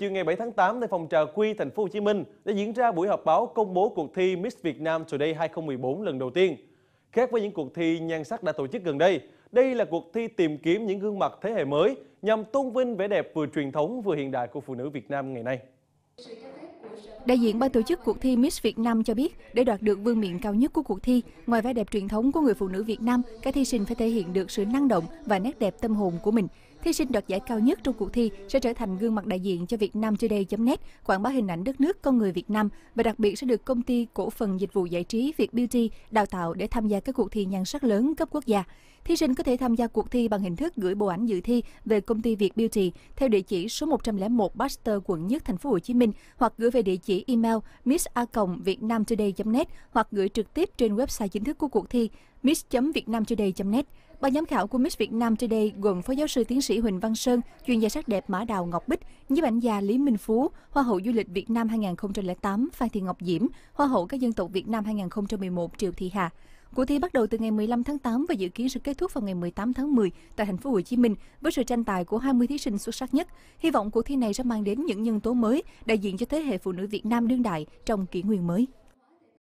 Chiều ngày 7 tháng 8 tại phòng trà quy thành phố Hồ Chí Minh đã diễn ra buổi họp báo công bố cuộc thi Miss Việt Nam Today 2014 lần đầu tiên. Khác với những cuộc thi nhan sắc đã tổ chức gần đây, đây là cuộc thi tìm kiếm những gương mặt thế hệ mới nhằm tôn vinh vẻ đẹp vừa truyền thống vừa hiện đại của phụ nữ Việt Nam ngày nay. Đại diện ban tổ chức cuộc thi Miss Việt Nam cho biết, để đoạt được vương miện cao nhất của cuộc thi, ngoài vẻ đẹp truyền thống của người phụ nữ Việt Nam, các thí sinh phải thể hiện được sự năng động và nét đẹp tâm hồn của mình. Thí sinh đoạt giải cao nhất trong cuộc thi sẽ trở thành gương mặt đại diện cho Việt Nam Today.net, quảng bá hình ảnh đất nước con người Việt Nam và đặc biệt sẽ được công ty cổ phần dịch vụ giải trí Việt Beauty đào tạo để tham gia các cuộc thi nhan sắc lớn cấp quốc gia. Thí sinh có thể tham gia cuộc thi bằng hình thức gửi bộ ảnh dự thi về công ty Việt Beauty theo địa chỉ số 101 Baxter, quận Nhất, thành phố Hồ Chí Minh hoặc gửi về địa chỉ email missa@vietnamtoday.net hoặc gửi trực tiếp trên website chính thức của cuộc thi miss.vietnamtoday.net. Ban giám khảo của Miss Việt Nam Today gồm Phó Giáo sư Tiến sĩ Huỳnh Văn Sơn, chuyên gia sắc đẹp Mã Đào Ngọc Bích, nhiếp ảnh gia Lý Minh Phú, Hoa hậu du lịch Việt Nam 2008 Phan Thị Ngọc Diễm, Hoa hậu các dân tộc Việt Nam 2011 Triệu Thị Hà. Cuộc thi bắt đầu từ ngày 15 tháng 8 và dự kiến sẽ kết thúc vào ngày 18 tháng 10 tại thành phố Hồ Chí Minh với sự tranh tài của 20 thí sinh xuất sắc nhất. Hy vọng cuộc thi này sẽ mang đến những nhân tố mới đại diện cho thế hệ phụ nữ Việt Nam đương đại trong kỷ nguyên mới.